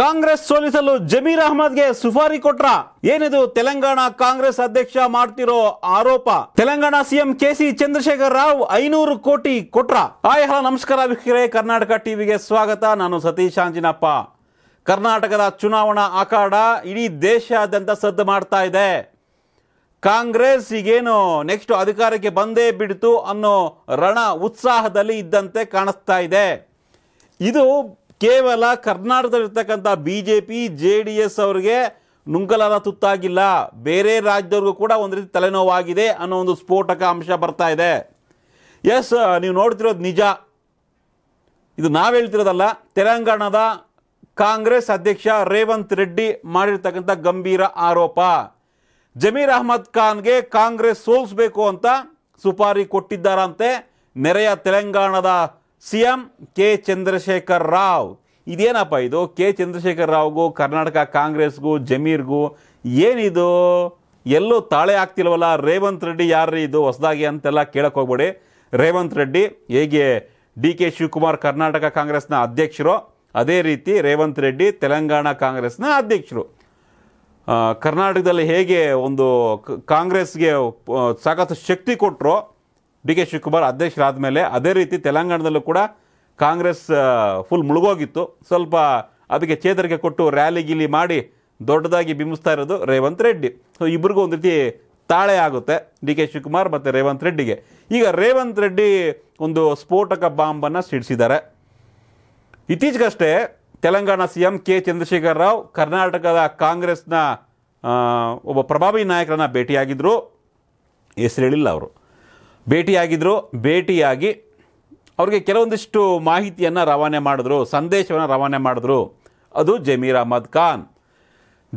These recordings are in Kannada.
ಕಾಂಗ್ರೆಸ್ ಸೋಲಿಸಲು ಜಮೀರ್ ಅಹಮದ್ಗೆ ಸುಫಾರಿ ಕೊಟ್ರ ಏನಿದು ತೆಲಂಗಾಣ ಕಾಂಗ್ರೆಸ್ ಅಧ್ಯಕ್ಷ ಮಾಡ್ತಿರೋ ಆರೋಪ ತೆಲಂಗಾಣ ಸಿಎಂ ಕೆಸಿ ಚಂದ್ರಶೇಖರ್ ರಾವ್ ಐನೂರು ಕೋಟಿ ಕೊಟ್ರ ಆಯ್ ಹಲೋ ನಮಸ್ಕಾರ ವೀಕ್ಷಕರೇ ಕರ್ನಾಟಕ ಟಿವಿಗೆ ಸ್ವಾಗತ ನಾನು ಸತೀಶ್ ಅಂಜಿನಪ್ಪ ಕರ್ನಾಟಕದ ಚುನಾವಣಾ ಅಖಾಡ ಇಡೀ ದೇಶಾದ್ಯಂತ ಸದ್ದು ಮಾಡ್ತಾ ಇದೆ ಕಾಂಗ್ರೆಸ್ ಈಗೇನು ನೆಕ್ಸ್ಟ್ ಅಧಿಕಾರಕ್ಕೆ ಬಂದೇ ಬಿಡ್ತು ಅನ್ನೋ ರಣ ಉತ್ಸಾಹದಲ್ಲಿ ಇದ್ದಂತೆ ಕಾಣಿಸ್ತಾ ಇದೆ ಇದು ಕೇವಲ ಕರ್ನಾಟಕದಲ್ಲಿರ್ತಕ್ಕಂಥ B J P J D S ಅವ್ರಿಗೆ ನುಂಗಲಾರ ತುತ್ತಾಗಿಲ್ಲ ಬೇರೆ ರಾಜ್ಯದವ್ರಿಗೂ ಕೂಡ ಒಂದು ರೀತಿ ತಲೆನೋವಾಗಿದೆ ಅನ್ನೋ ಒಂದು ಸ್ಫೋಟಕ ಅಂಶ ಬರ್ತಾ ಇದೆ ಎಸ್ ನೀವು ನೋಡ್ತಿರೋದು ನಿಜ ಇದು ನಾವು ಹೇಳ್ತಿರೋದಲ್ಲ ತೆಲಂಗಾಣದ ಕಾಂಗ್ರೆಸ್ ಅಧ್ಯಕ್ಷ ರೇವಂತ್ ರೆಡ್ಡಿ ಮಾಡಿರ್ತಕ್ಕಂಥ ಗಂಭೀರ ಆರೋಪ ಜಮೀರ್ ಅಹ್ಮದ್ ಖಾನ್ಗೆ ಕಾಂಗ್ರೆಸ್ ಸೋಲ್ಸ್ಬೇಕು ಅಂತ ಸುಪಾರಿ ಕೊಟ್ಟಿದ್ದಾರಂತೆ ನೆರೆಯ ತೆಲಂಗಾಣದ C M K Chandrashekar Rao ಇದೇನಪ್ಪ ಇದು ಕೆ ಚಂದ್ರಶೇಖರ್ ರಾವ್ಗೂ ಕರ್ನಾಟಕ ಕಾಂಗ್ರೆಸ್ಗೂ ಜಮೀರ್ಗೂ ಏನಿದು ಎಲ್ಲೂ ತಾಳೆ ಆಗ್ತಿಲ್ವಲ್ಲ ರೇವಂತ್ ರೆಡ್ಡಿ ಯಾರು ಇದು ಹೊಸದಾಗಿ ಅಂತೆಲ್ಲ ಕೇಳಕ್ಕೆ ಹೋಗ್ಬೇಡಿ ರೇವಂತ್ ರೆಡ್ಡಿ ಹೇಗೆ ಡಿ ಕೆ ಶಿವಕುಮಾರ್ ಕರ್ನಾಟಕ ಕಾಂಗ್ರೆಸ್ನ ಅಧ್ಯಕ್ಷರು ಅದೇ ರೀತಿ ರೇವಂತ್ ರೆಡ್ಡಿ ತೆಲಂಗಾಣ ಕಾಂಗ್ರೆಸ್ನ ಅಧ್ಯಕ್ಷರು ಕರ್ನಾಟಕದಲ್ಲಿ ಹೇಗೆ ಒಂದು ಕಾಂಗ್ರೆಸ್ಗೆ ಸಾಕಷ್ಟು ಶಕ್ತಿ ಕೊಟ್ಟರು ಡಿ ಕೆ ಶಿವಕುಮಾರ್ ಅಧ್ಯಕ್ಷರಾದ ಮೇಲೆ ಅದೇ ರೀತಿ ತೆಲಂಗಾಣದಲ್ಲೂ ಕೂಡ ಕಾಂಗ್ರೆಸ್ ಫುಲ್ ಮುಳುಗೋಗಿತ್ತು ಸ್ವಲ್ಪ ಅದಕ್ಕೆ ಚೇತರಿಕೆ ಕೊಟ್ಟು ರ್ಯಾಲಿ ಗಿಲಿ ಮಾಡಿ ದೊಡ್ಡದಾಗಿ ಬಿಂಬಿಸ್ತಾ ಇರೋದು ರೇವಂತ್ ರೆಡ್ಡಿ ಸೊ ಇಬ್ಬರಿಗೂ ಒಂದು ರೀತಿ ತಾಳೆ ಆಗುತ್ತೆ ಡಿ ಕೆ ಶಿವಕುಮಾರ್ ಮತ್ತು ರೇವಂತ್ ರೆಡ್ಡಿಗೆ ಈಗ ರೇವಂತ್ ರೆಡ್ಡಿ ಒಂದು ಸ್ಫೋಟಕ ಬಾಂಬನ್ನು ಸಿಡಿಸಿದ್ದಾರೆ ಇತ್ತೀಚೆಗಷ್ಟೇ Telangana C M K Chandrashekar Rao ಕರ್ನಾಟಕದ ಕಾಂಗ್ರೆಸ್ನ ಒಬ್ಬ ಪ್ರಭಾವಿ ನಾಯಕರನ್ನ ಭೇಟಿಯಾಗಿದ್ದರು ಹೆಸರು ಹೇಳಿಲ್ಲ ಅವರು ಭೇಟಿಯಾಗಿದ್ದರು ಭೇಟಿಯಾಗಿ ಅವ್ರಿಗೆ ಕೆಲವೊಂದಿಷ್ಟು ಮಾಹಿತಿಯನ್ನು ರವಾನೆ ಮಾಡಿದ್ರು ಸಂದೇಶವನ್ನು ರವಾನೆ ಮಾಡಿದ್ರು ಅದು ಜಮೀರ್ ಅಹಮದ್ ಖಾನ್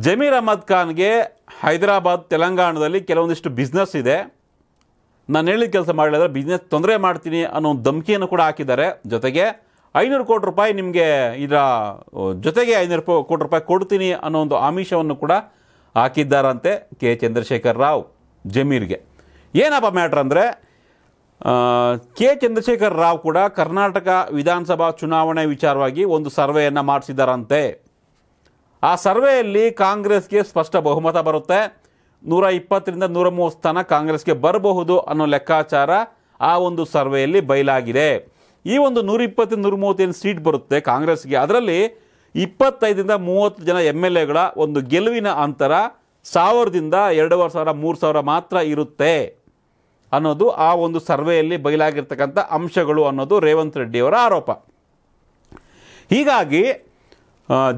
ಜಮೀರ್ ಅಹಮದ್ ಖಾನ್ಗೆ ಹೈದರಾಬಾದ್ ತೆಲಂಗಾಣದಲ್ಲಿ ಕೆಲವೊಂದಿಷ್ಟು ಬಿಸ್ನೆಸ್ ಇದೆ ನಾನು ಹೇಳಿದ ಕೆಲಸ ಮಾಡಲಿಲ್ಲ ಬಿಸ್ನೆಸ್ ತೊಂದರೆ ಮಾಡ್ತೀನಿ ಅನ್ನೋ ಒಂದು ಧಮಕಿಯನ್ನು ಕೂಡ ಹಾಕಿದ್ದಾರೆ ಜೊತೆಗೆ ಐನೂರು ಕೋಟಿ ರೂಪಾಯಿ ನಿಮಗೆ ಇದರ ಜೊತೆಗೆ ಐನೂರು ಕೋಟಿ ರೂಪಾಯಿ ಕೊಡ್ತೀನಿ ಅನ್ನೋ ಒಂದು ಆಮಿಷವನ್ನು ಕೂಡ ಹಾಕಿದ್ದಾರಂತೆ ಕೆ ಚಂದ್ರಶೇಖರ್ ರಾವ್ ಜಮೀರ್ಗೆ ಏನಪ್ಪ ಮ್ಯಾಟ್ರ್ ಅಂದರೆ ಕೆ ಚಂದ್ರಶೇಖರ್ ರಾವ್ ಕೂಡ ಕರ್ನಾಟಕ ವಿಧಾನಸಭಾ ಚುನಾವಣೆ ವಿಚಾರವಾಗಿ ಒಂದು ಸರ್ವೆಯನ್ನು ಮಾಡಿಸಿದ್ದಾರಂತೆ ಆ ಸರ್ವೆಯಲ್ಲಿ ಕಾಂಗ್ರೆಸ್ಗೆ ಸ್ಪಷ್ಟ ಬಹುಮತ ಬರುತ್ತೆ ನೂರ ಇಪ್ಪತ್ತರಿಂದ ನೂರ ಮೂವತ್ತು ಸ್ಥಾನ ಕಾಂಗ್ರೆಸ್ಗೆ ಬರಬಹುದು ಅನ್ನೋ ಲೆಕ್ಕಾಚಾರ ಆ ಒಂದು ಸರ್ವೆಯಲ್ಲಿ ಬಯಲಾಗಿದೆ ಈ ಒಂದು ನೂರ ಇಪ್ಪತ್ತು ನೂರ ಮೂವತ್ತೇನು ಸೀಟ್ ಬರುತ್ತೆ ಕಾಂಗ್ರೆಸ್ಗೆ ಅದರಲ್ಲಿ ಇಪ್ಪತ್ತೈದರಿಂದ ಮೂವತ್ತು ಜನ ಎಮ್ ಎಲ್ ಎಗಳ ಒಂದು ಗೆಲುವಿನ ಅಂತರ ಸಾವಿರದಿಂದ ಎರಡೂವರೆ ಸಾವಿರ ಮೂರು ಸಾವಿರ ಮಾತ್ರ ಇರುತ್ತೆ ಅನ್ನೋದು ಆ ಒಂದು ಸರ್ವೆಯಲ್ಲಿ ಬಯಲಾಗಿರ್ತಕ್ಕಂಥ ಅಂಶಗಳು ಅನ್ನೋದು ರೇವಂತ್ ರೆಡ್ಡಿಯವರ ಆರೋಪ ಹೀಗಾಗಿ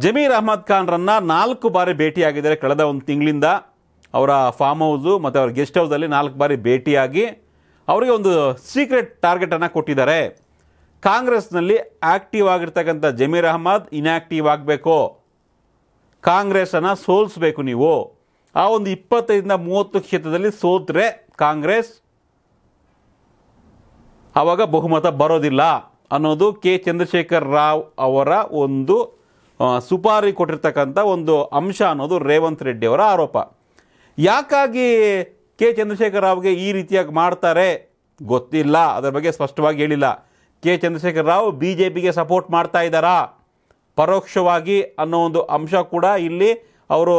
ಜಮೀರ್ ಅಹಮದ್ ಖಾನ್ರನ್ನು ನಾಲ್ಕು ಬಾರಿ ಭೇಟಿಯಾಗಿದ್ದಾರೆ ಕಳೆದ ಒಂದು ತಿಂಗಳಿಂದ ಅವರ ಫಾರ್ಮ್ ಹೌಸು ಮತ್ತು ಅವರ ಗೆಸ್ಟ್ ಹೌಸಲ್ಲಿ ನಾಲ್ಕು ಬಾರಿ ಭೇಟಿಯಾಗಿ ಅವರಿಗೆ ಒಂದು ಸೀಕ್ರೆಟ್ ಟಾರ್ಗೆಟನ್ನು ಕೊಟ್ಟಿದ್ದಾರೆ ಕಾಂಗ್ರೆಸ್ನಲ್ಲಿ ಆ್ಯಕ್ಟಿವ್ ಆಗಿರ್ತಕ್ಕಂಥ ಜಮೀರ್ ಅಹಮದ್ ಇನ್ಯಾಕ್ಟಿವ್ ಆಗಬೇಕು ಕಾಂಗ್ರೆಸನ್ನು ಸೋಲಿಸ್ಬೇಕು ನೀವು ಆ ಒಂದು ಇಪ್ಪತ್ತೈದರಿಂದ ಮೂವತ್ತು ಕ್ಷೇತ್ರದಲ್ಲಿ ಸೋತ್ರೆ ಕಾಂಗ್ರೆಸ್ ಆವಾಗ ಬಹುಮತ ಬರೋದಿಲ್ಲ ಅನ್ನೋದು ಕೆ ಚಂದ್ರಶೇಖರ್ ರಾವ್ ಅವರ ಒಂದು ಸುಪಾರಿ ಕೊಟ್ಟಿರ್ತಕ್ಕಂಥ ಒಂದು ಅಂಶ ಅನ್ನೋದು ರೇವಂತ್ ರೆಡ್ಡಿ ಅವರ ಆರೋಪ ಯಾಕಾಗಿ ಕೆ ಚಂದ್ರಶೇಖರ್ ರಾವ್ಗೆ ಈ ರೀತಿಯಾಗಿ ಮಾಡ್ತಾರೆ ಗೊತ್ತಿಲ್ಲ ಅದರ ಬಗ್ಗೆ ಸ್ಪಷ್ಟವಾಗಿ ಹೇಳಿಲ್ಲ K Chandrashekar Rao B J ಪಿಗೆ ಸಪೋರ್ಟ್ ಮಾಡ್ತಾ ಇದ್ದಾರಾ ಪರೋಕ್ಷವಾಗಿ ಅನ್ನೋ ಒಂದು ಅಂಶ ಕೂಡ ಇಲ್ಲಿ ಅವರು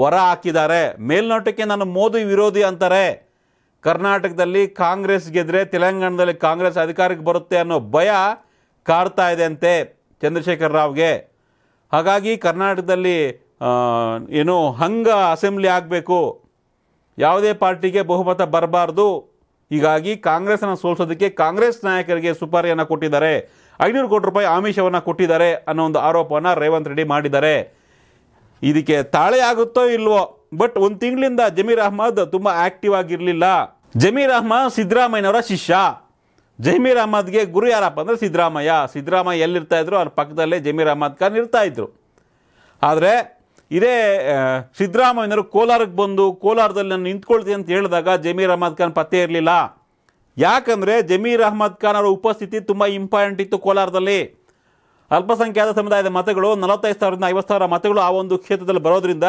ಹೊರ ಹಾಕಿದ್ದಾರೆ ಮೇಲ್ನೋಟಕ್ಕೆ ನಾನು ಮೋದಿ ವಿರೋಧಿ ಅಂತಾರೆ ಕರ್ನಾಟಕದಲ್ಲಿ ಕಾಂಗ್ರೆಸ್ ಗೆದ್ರೆ ತೆಲಂಗಾಣದಲ್ಲಿ ಕಾಂಗ್ರೆಸ್ ಅಧಿಕಾರಕ್ಕೆ ಬರುತ್ತೆ ಅನ್ನೋ ಭಯ ಕಾಡ್ತಾ ಅಂತೆ ಚಂದ್ರಶೇಖರ್ ರಾವ್ಗೆ ಹಾಗಾಗಿ ಕರ್ನಾಟಕದಲ್ಲಿ ಏನು ಹಂಗ ಅಸೆಂಬ್ಲಿ ಆಗಬೇಕು ಯಾವುದೇ ಪಾರ್ಟಿಗೆ ಬಹುಮತ ಬರಬಾರ್ದು ಹೀಗಾಗಿ ಕಾಂಗ್ರೆಸ್ನ ಸೋಲ್ಸೋದಕ್ಕೆ ಕಾಂಗ್ರೆಸ್ ನಾಯಕರಿಗೆ ಸುಪಾರಿಯನ್ನು ಕೊಟ್ಟಿದ್ದಾರೆ ಐನೂರು ಕೋಟಿ ರೂಪಾಯಿ ಆಮಿಷವನ್ನು ಕೊಟ್ಟಿದ್ದಾರೆ ಅನ್ನೋ ಒಂದು ಆರೋಪವನ್ನು ರೇವಂತ್ ರೆಡ್ಡಿ ಮಾಡಿದ್ದಾರೆ ಇದಕ್ಕೆ ತಾಳೆ ಆಗುತ್ತೋ ಇಲ್ವೋ ಬಟ್ ಒಂದು ತಿಂಗಳಿಂದ ಜಮೀರ್ ಅಹ್ಮದ್ ತುಂಬ ಆಕ್ಟಿವ್ ಆಗಿರಲಿಲ್ಲ ಜಮೀರ್ ಅಹ್ಮದ್ ಸಿದ್ದರಾಮಯ್ಯನವರ ಶಿಷ್ಯ ಜಮೀರ್ ಅಹ್ಮದ್ಗೆ ಗುರು ಯಾರಪ್ಪ ಅಂದ್ರೆ ಸಿದ್ದರಾಮಯ್ಯ ಸಿದ್ದರಾಮಯ್ಯ ಎಲ್ಲಿರ್ತಾ ಇದ್ರು ಅವ್ರ ಪಕ್ಕದಲ್ಲೇ ಜಮೀರ್ ಅಹ್ಮದ್ ಖಾನ್ ಇರ್ತಾ ಇದ್ರು ಆದರೆ ಇದೇ ಸಿದ್ದರಾಮಯ್ಯನವರು ಕೋಲಾರಕ್ಕೆ ಬಂದು ಕೋಲಾರದಲ್ಲಿ ನಾನು ನಿಂತ್ಕೊಳ್ತೀನಿ ಅಂತ ಹೇಳಿದಾಗ ಜಮೀರ್ ಅಹ್ಮದ್ ಖಾನ್ ಪತ್ತೆ ಇರಲಿಲ್ಲ ಯಾಕಂದರೆ ಜಮೀರ್ ಅಹ್ಮದ್ ಖಾನ್ ಅವರ ಉಪಸ್ಥಿತಿ ತುಂಬ ಇಂಪಾರ್ಟೆಂಟ್ ಇತ್ತು ಕೋಲಾರದಲ್ಲಿ ಅಲ್ಪಸಂಖ್ಯಾತ ಸಮುದಾಯದ ಮತಗಳು ನಲವತ್ತೈದು ಸಾವಿರದಿಂದ ಐವತ್ತು ಸಾವಿರ ಮತಗಳು ಆ ಒಂದು ಕ್ಷೇತ್ರದಲ್ಲಿ ಬರೋದ್ರಿಂದ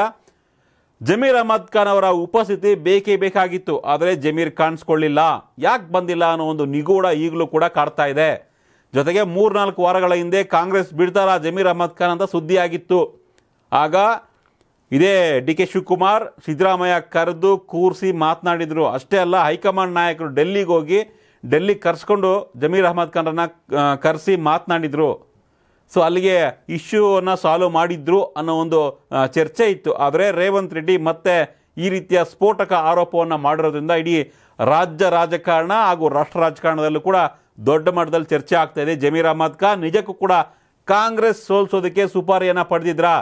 ಜಮೀರ್ ಅಹಮದ್ ಖಾನ್ ಅವರ ಉಪಸ್ಥಿತಿ ಬೇಕೇ ಬೇಕಾಗಿತ್ತು ಆದರೆ ಜಮೀರ್ ಕಾಣಿಸ್ಕೊಳ್ಳಿಲ್ಲ ಯಾಕೆ ಬಂದಿಲ್ಲ ಅನ್ನೋ ಒಂದು ನಿಗೂಢ ಈಗಲೂ ಕೂಡ ಕಾಡ್ತಾ ಇದೆ ಜೊತೆಗೆ ಮೂರ್ನಾಲ್ಕು ವಾರಗಳ ಹಿಂದೆ ಕಾಂಗ್ರೆಸ್ ಬಿಡ್ತಾರ ಜಮೀರ್ ಅಹಮದ್ ಖಾನ್ ಅಂತ ಸುದ್ದಿಯಾಗಿತ್ತು ಆಗ ಇದೇ ಡಿ ಕೆ ಶಿವಕುಮಾರ್ ಸಿದ್ದರಾಮಯ್ಯ ಕರೆದು ಕೂರಿಸಿ ಮಾತನಾಡಿದರು ಅಷ್ಟೇ ಅಲ್ಲ ಹೈಕಮಾಂಡ್ ನಾಯಕರು ಡೆಲ್ಲಿಗೆ ಹೋಗಿ ಡೆಲ್ಲಿಗೆ ಕರೆಸ್ಕೊಂಡು ಜಮೀರ್ ಅಹಮದ್ ಖಾನ್ರನ್ನ ಕರೆಸಿ ಮಾತನಾಡಿದರು ಸೊ ಅಲ್ಲಿಗೆ ಇಶ್ಯೂವನ್ನು ಸಾಲ್ವ್ ಮಾಡಿದ್ರು ಅನ್ನೋ ಒಂದು ಚರ್ಚೆ ಇತ್ತು ಆದರೆ ರೇವಂತ್ ರೆಡ್ಡಿ ಮತ್ತೆ ಈ ರೀತಿಯ ಸ್ಫೋಟಕ ಆರೋಪವನ್ನು ಮಾಡಿರೋದ್ರಿಂದ ಇಡೀ ರಾಜ್ಯ ರಾಜಕಾರಣ ಹಾಗೂ ರಾಷ್ಟ್ರ ರಾಜಕಾರಣದಲ್ಲೂ ಕೂಡ ದೊಡ್ಡ ಮಟ್ಟದಲ್ಲಿ ಚರ್ಚೆ ಆಗ್ತಾ ಇದೆ ಜಮೀರ್ ಅಹಮದ್ ಖಾನ್ ನಿಜಕ್ಕೂ ಕೂಡ ಕಾಂಗ್ರೆಸ್ ಸೋಲ್ಸೋದಕ್ಕೆ ಸುಪಾರಿಯನ್ನು ಪಡೆದಿದ್ರಾ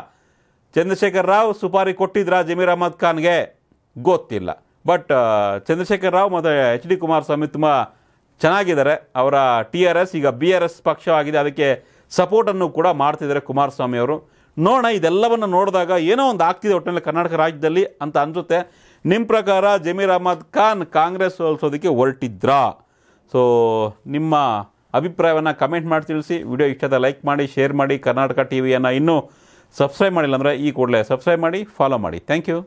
ಚಂದ್ರಶೇಖರ್ ರಾವ್ ಸುಪಾರಿ ಕೊಟ್ಟಿದ್ರಾ ಜಮೀರ್ ಅಹಮದ್ ಖಾನ್ಗೆ ಗೊತ್ತಿಲ್ಲ ಬಟ್ ಚಂದ್ರಶೇಖರ್ ರಾವ್ ಮತ್ತು ಎಚ್ ಡಿ ಕುಮಾರಸ್ವಾಮಿ ತುಂಬ ಚೆನ್ನಾಗಿದ್ದಾರೆ ಅವರ ಟಿ ಆರ್ ಎಸ್ ಈಗ ಬಿ ಆರ್ ಎಸ್ ಪಕ್ಷವಾಗಿದೆ ಅದಕ್ಕೆ ಸಪೋರ್ಟನ್ನು ಕೂಡ ಮಾಡ್ತಿದ್ದಾರೆ ಕುಮಾರಸ್ವಾಮಿ ಅವರು ನೋಡೋಣ ಇದೆಲ್ಲವನ್ನು ನೋಡಿದಾಗ ಏನೋ ಒಂದು ಆಗ್ತಿದೆ ಒಟ್ಟಿನಲ್ಲಿ ಕರ್ನಾಟಕ ರಾಜ್ಯದಲ್ಲಿ ಅಂತ ಅನಿಸುತ್ತೆ ನಿಮ್ಮ ಪ್ರಕಾರ ಜಮೀರ್ ಅಹಮದ್ ಖಾನ್ ಕಾಂಗ್ರೆಸ್ ಸೋಲಿಸೋದಕ್ಕೆ ಹೊರಟಿದ್ರಾ ಸೊ ನಿಮ್ಮ ಅಭಿಪ್ರಾಯವನ್ನು ಕಮೆಂಟ್ ಮಾಡಿ ತಿಳಿಸಿ ವಿಡಿಯೋ ಇಷ್ಟದ ಲೈಕ್ ಮಾಡಿ ಶೇರ್ ಮಾಡಿ ಕರ್ನಾಟಕ ಟಿ ವಿಯನ್ನು ಇನ್ನೂ ಸಬ್ಸ್ಕ್ರೈಬ್ ಮಾಡಿಲ್ಲ ಅಂದರೆ ಈ ಕೂಡಲೇ ಸಬ್ಸ್ಕ್ರೈಬ್ ಮಾಡಿ ಫಾಲೋ ಮಾಡಿ ಥ್ಯಾಂಕ್ ಯು